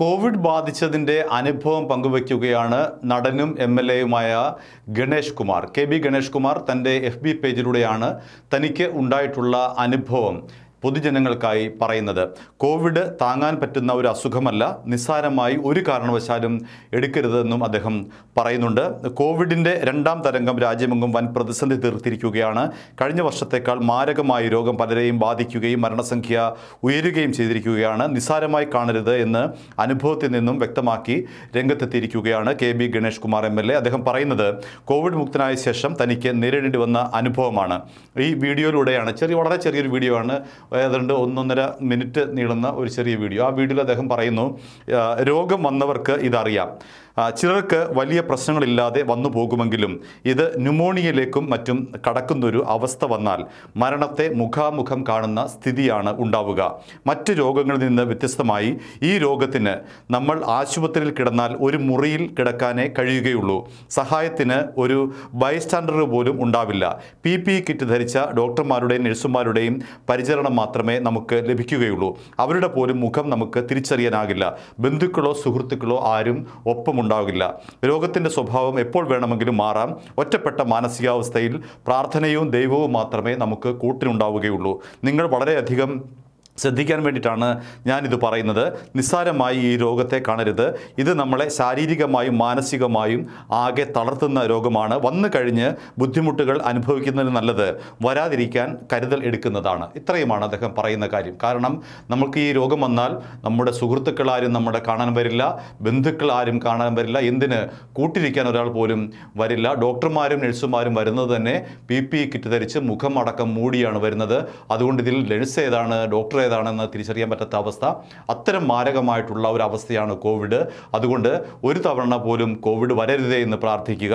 Covid ബാധിച്ചതിൻ്റെ അനുഭവം പങ്കുവയ്ക്കുകയാണ് നടനും എം എൽ എയുമായ ഗണേഷ് കുമാർ കെ ബി ഗണേഷ് കുമാർ തൻ്റെ എഫ് ബി പേജിലൂടെയാണ് തനിക്ക് ഉണ്ടായിട്ടുള്ള അനുഭവം പൊതുജനങ്ങൾക്കായി പറയുന്നത് കോവിഡ് താങ്ങാൻ പറ്റുന്ന ഒരു അസുഖമല്ല നിസ്സാരമായി ഒരു കാരണവശാലും എടുക്കരുതെന്നും അദ്ദേഹം പറയുന്നുണ്ട് കോവിഡിൻ്റെ രണ്ടാം തരംഗം രാജ്യമെങ്ങും വൻ പ്രതിസന്ധി തീർത്തിരിക്കുകയാണ് കഴിഞ്ഞ വർഷത്തേക്കാൾ മാരകമായി രോഗം പലരെയും ബാധിക്കുകയും മരണസംഖ്യ ഉയരുകയും ചെയ്തിരിക്കുകയാണ് നിസ്സാരമായി കാണരുത് എന്ന് അനുഭവത്തിൽ നിന്നും വ്യക്തമാക്കി രംഗത്തെത്തിയിരിക്കുകയാണ് K B Ganesh Kumar M L A അദ്ദേഹം പറയുന്നത് കോവിഡ് മുക്തനായ ശേഷം തനിക്ക് നേരിടേണ്ടി വന്ന അനുഭവമാണ് ഈ വീഡിയോയിലൂടെയാണ് ചെറിയ വളരെ ചെറിയൊരു വീഡിയോ ആണ് ഏതാണ്ട് ഒന്നൊന്നര മിനിറ്റ് നീളുന്ന ഒരു ചെറിയ വീഡിയോ ആ വീഡിയോയിൽ അദ്ദേഹം പറയുന്നു രോഗം വന്നവർക്ക് ഇതറിയാം ചിലർക്ക് വലിയ പ്രശ്നങ്ങളില്ലാതെ വന്നു പോകുമെങ്കിലും ഇത് ന്യൂമോണിയയിലേക്കും മറ്റും കടക്കുന്നൊരു അവസ്ഥ വന്നാൽ മരണത്തെ മുഖാമുഖം കാണുന്ന സ്ഥിതിയാണ് ഉണ്ടാവുക മറ്റ് രോഗങ്ങളിൽ നിന്ന് വ്യത്യസ്തമായി ഈ രോഗത്തിന് നമ്മൾ ആശുപത്രിയിൽ കിടന്നാൽ ഒരു മുറിയിൽ കിടക്കാനേ കഴിയുകയുള്ളൂ സഹായത്തിന് ഒരു ബൈസ്റ്റാൻഡർ പോലും ഉണ്ടാവില്ല പി പി കിറ്റ് ധരിച്ച ഡോക്ടർമാരുടെയും നഴ്സുമാരുടെയും പരിചരണം മാത്രമേ നമുക്ക് ലഭിക്കുകയുള്ളൂ അവരുടെ പോലും മുഖം നമുക്ക് തിരിച്ചറിയാനാകില്ല ബന്ധുക്കളോ സുഹൃത്തുക്കളോ ആരും ഒപ്പമുണ്ട് ഉണ്ടാവില്ല രോഗത്തിൻ്റെ സ്വഭാവം എപ്പോൾ വേണമെങ്കിലും മാറാം ഒറ്റപ്പെട്ട മാനസികാവസ്ഥയിൽ പ്രാർത്ഥനയും ദൈവവും മാത്രമേ നമുക്ക് കൂട്ടിനുണ്ടാവുകയുള്ളൂ നിങ്ങൾ വളരെയധികം ശ്രദ്ധിക്കാൻ വേണ്ടിയിട്ടാണ് ഞാനിത് പറയുന്നത് നിസ്സാരമായി ഈ രോഗത്തെ കാണരുത് ഇത് നമ്മളെ ശാരീരികമായും മാനസികമായും ആകെ തളർത്തുന്ന രോഗമാണ് വന്നു കഴിഞ്ഞ് ബുദ്ധിമുട്ടുകൾ അനുഭവിക്കുന്നതിന് നല്ലത് വരാതിരിക്കാൻ കരുതൽ എടുക്കുന്നതാണ് ഇത്രയുമാണ് അദ്ദേഹം പറയുന്ന കാര്യം കാരണം നമുക്ക് ഈ രോഗം വന്നാൽ നമ്മുടെ സുഹൃത്തുക്കൾ ആരും നമ്മുടെ കാണാൻ വരില്ല ബന്ധുക്കൾ ആരും കാണാൻ വരില്ല എന്തിന് കൂട്ടിരിക്കാൻ ഒരാൾ പോലും വരില്ല ഡോക്ടർമാരും നഴ്സുമാരും വരുന്നത് തന്നെ പി പി കിറ്റ് ധരിച്ച് മുഖമടക്കം മൂടിയാണ് വരുന്നത് അതുകൊണ്ട് ഇതിൽ നഴ്സ് ഏതാണ് ഡോക്ടർ ആരുടേതാണെന്ന് തിരിച്ചറിയാൻ പറ്റാത്ത അവസ്ഥ അത്തരം മാരകമായിട്ടുള്ള ഒരു അവസ്ഥയാണ് കോവിഡ് അതുകൊണ്ട് ഒരു തവണ പോലും കോവിഡ് വരരുതേ എന്ന് പ്രാർത്ഥിക്കുക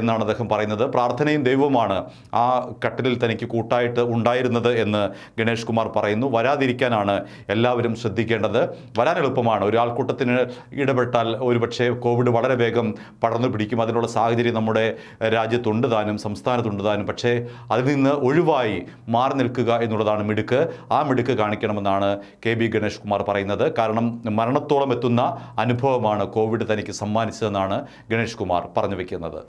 എന്നാണ് അദ്ദേഹം പറയുന്നത് പ്രാർത്ഥനയും ദൈവമാണ് ആ കട്ടിലിൽ തനിക്ക് കൂട്ടായിട്ട് ഉണ്ടായിരുന്നത് എന്ന് ഗണേഷ് കുമാർ പറയുന്നു വരാതിരിക്കാനാണ് എല്ലാവരും ശ്രദ്ധിക്കേണ്ടത് വരാൻ എളുപ്പമാണ് ഒരു ആൾക്കൂട്ടത്തിന് ഇടപെട്ടാൽ ഒരുപക്ഷെ കോവിഡ് വളരെ വേഗം പടർന്നു പിടിക്കും അതിനുള്ള സാഹചര്യം നമ്മുടെ രാജ്യത്തുണ്ട് താനും സംസ്ഥാനത്തുണ്ട് താനും പക്ഷേ അതിൽ നിന്ന് ഒഴിവായി മാറി നിൽക്കുക എന്നുള്ളതാണ് മിടുക്ക് ആ മിടുക്ക് കാണിക്കേണ്ടത് സമ്മാനിക്കണമെന്നാണ് കെ ബി ഗണേഷ് കുമാർ പറയുന്നത് കാരണം മരണത്തോളം എത്തുന്ന അനുഭവമാണ് കോവിഡ് തനിക്ക് സമ്മാനിച്ചതെന്നാണ് ഗണേഷ് കുമാർ പറഞ്ഞു വയ്ക്കുന്നത്